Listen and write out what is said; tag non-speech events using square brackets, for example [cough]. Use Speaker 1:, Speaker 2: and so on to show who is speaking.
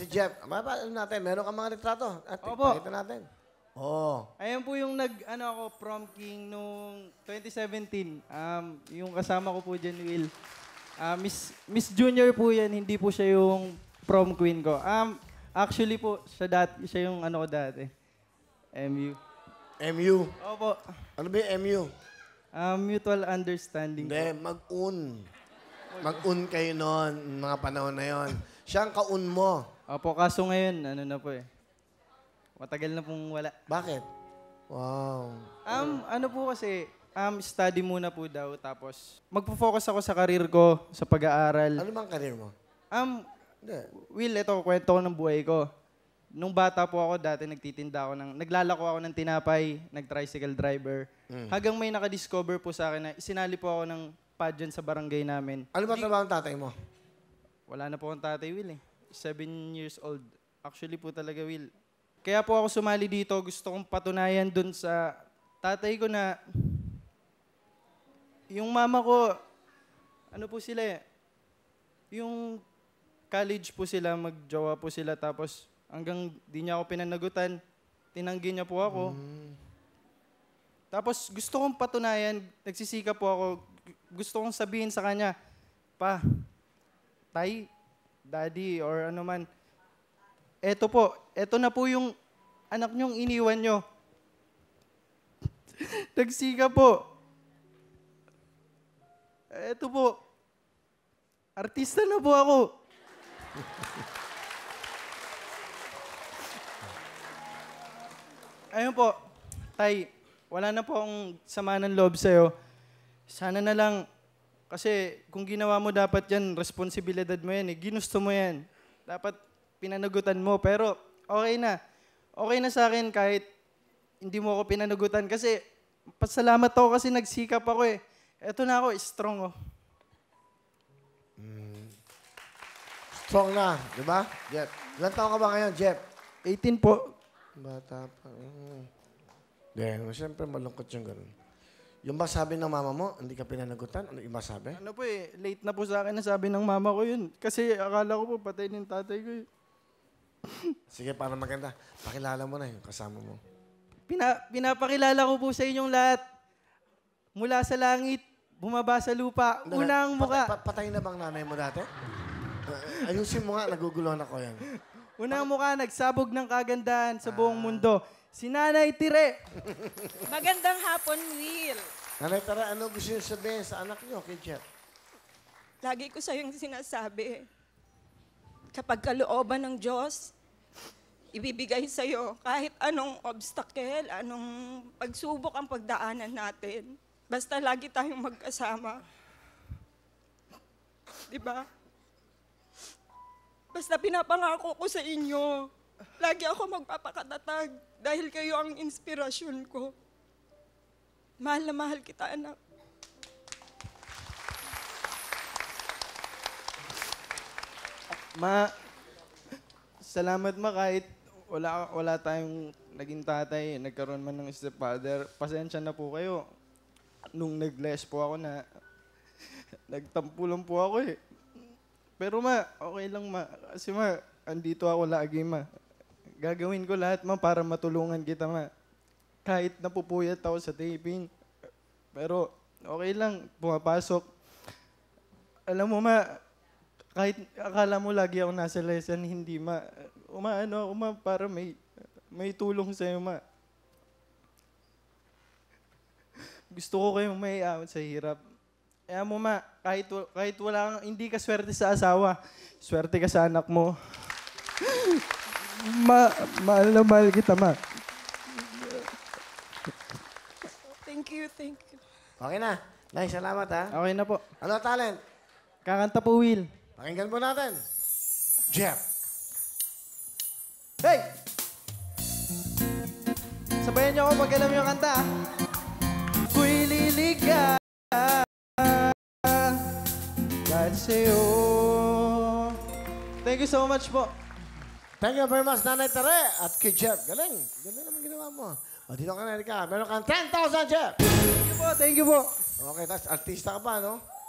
Speaker 1: si Jeff. Mapapalo natin. Meron kang mga retrato. At ah, Opo. Pakita natin. Oo. Oh. Ayan po yung nag, ano ako, prom king noong 2017. Um, yung kasama ko po dyan, Will. Uh, Miss, Miss Junior po yan. Hindi po siya yung prom queen ko. Um, actually po, siya, dat, siya yung ano ko dati. MU. MU? Opo. Ano ba MU? Uh, ah, mutual understanding. Hindi, mag-un. Mag-un kayo noon, mga panahon na yon. Siya ang kaun mo. Opo, kaso ngayon, ano na po eh. Matagal na pong wala. Bakit? Wow. Um, ano po kasi, um, study muna po daw, tapos magpo-focus ako sa karir ko, sa pag-aaral. Ano bang career mo? Um, Hindi. Will, ito, kwento ko ng buhay ko. Nung bata po ako, dati nagtitinda ako ng, naglalako ako ng tinapay, nag-tricycle driver. Mm. Hanggang may nakadiscover po sa akin na sinali po ako ng pageant sa barangay namin. Ano ba trabaho ng tatay mo? Wala na po ang tatay Will eh seven years old. Actually po talaga, Will. Kaya po ako sumali dito, gusto kong patunayan dun sa tatay ko na yung mama ko, ano po sila eh, yung college po sila, magjowa po sila, tapos hanggang di niya ako pinanagutan, tinanggi niya po ako. Mm. Tapos gusto kong patunayan, nagsisika po ako, gusto kong sabihin sa kanya, pa, tay, daddy, or ano man, eto po, eto na po yung anak nyong iniwan nyo. [laughs] Nagsika po. Eto po, artista na po ako. [laughs] Ayun po, Tay, wala na po akong sama ng loob sa'yo. Sana na lang kasi kung ginawa mo dapat yan, responsibilidad mo yan eh. Ginusto mo yan. Dapat pinanagutan mo. Pero okay na. Okay na sa akin kahit hindi mo ako pinanagutan. Kasi pasalamat ako kasi nagsikap ako eh. Eto na ako, strong oh. Mm. Strong na, di ba? Jeff. Ilan taon ka ba ngayon, Jeff? 18 po. Bata pa. Mm. Then, siyempre malungkot yung ganun. Yung ba sabi ng mama mo, hindi ka pinanagutan? Ano yung ba sabi? Ano po eh, late na po sa akin na sabi ng mama ko yun. Kasi akala ko po patay ng tatay ko eh. [laughs] Sige, para maganda. Pakilala mo na yung kasama mo. Pina, pinapakilala ko po sa inyong lahat. Mula sa langit, bumaba sa lupa, Dala, ano unang muka. Patay, patay na bang nanay mo dati? Ayusin mo nga, naguguluhan ako yan. Unang mukha nagsabog ng kagandahan sa buong ah. mundo. Si Nanay Tire. [laughs] Magandang hapon, Will. Nanay Tara, ano gusto niyo sabihin sa anak niyo kay Jeff? Lagi ko sa'yo yung sinasabi. Kapag kalooban ng Diyos, ibibigay iyo kahit anong obstacle, anong pagsubok ang pagdaanan natin. Basta lagi tayong magkasama. Di ba? Basta pinapangako ko sa inyo, lagi ako magpapakatatag dahil kayo ang inspirasyon ko. Mahal na mahal kita, anak. Ma, salamat ma kahit wala, wala tayong naging tatay, nagkaroon man ng stepfather. Pasensya na po kayo. Nung nag po ako na, [laughs] nagtampulan po ako eh. Pero ma, okay lang ma. Kasi ma, andito ako lagi ma. Gagawin ko lahat ma para matulungan kita ma. Kahit napupuyat ako sa taping. Pero okay lang, pumapasok. Alam mo ma, kahit akala mo lagi ako nasa lesson, hindi ma. Umaano ako ma para may, may tulong sa'yo ma. Gusto ko kayong may sa hirap. Kaya mo ma, kahit, kahit wala hindi ka swerte sa asawa, swerte ka sa anak mo. [laughs] ma, mahal na mahal kita, ma. Thank you, thank you. Okay na. Nay, salamat ha. Okay na po. Ano talent? Kakanta po, Will. Pakinggan po natin. Jeff. Hey! Sabayan niyo ako pag alam yung kanta. Ako'y liligaw. Annyeonghaseyo. Thank you so much po. Thank you very much, Nanay Tere at kay Jeff. Galing. Ganda naman ginawa mo. O, dito ka na, Erika. Meron kang 10,000, Jeff. Thank you po. Thank you po. Okay, tapos artista ka pa, no?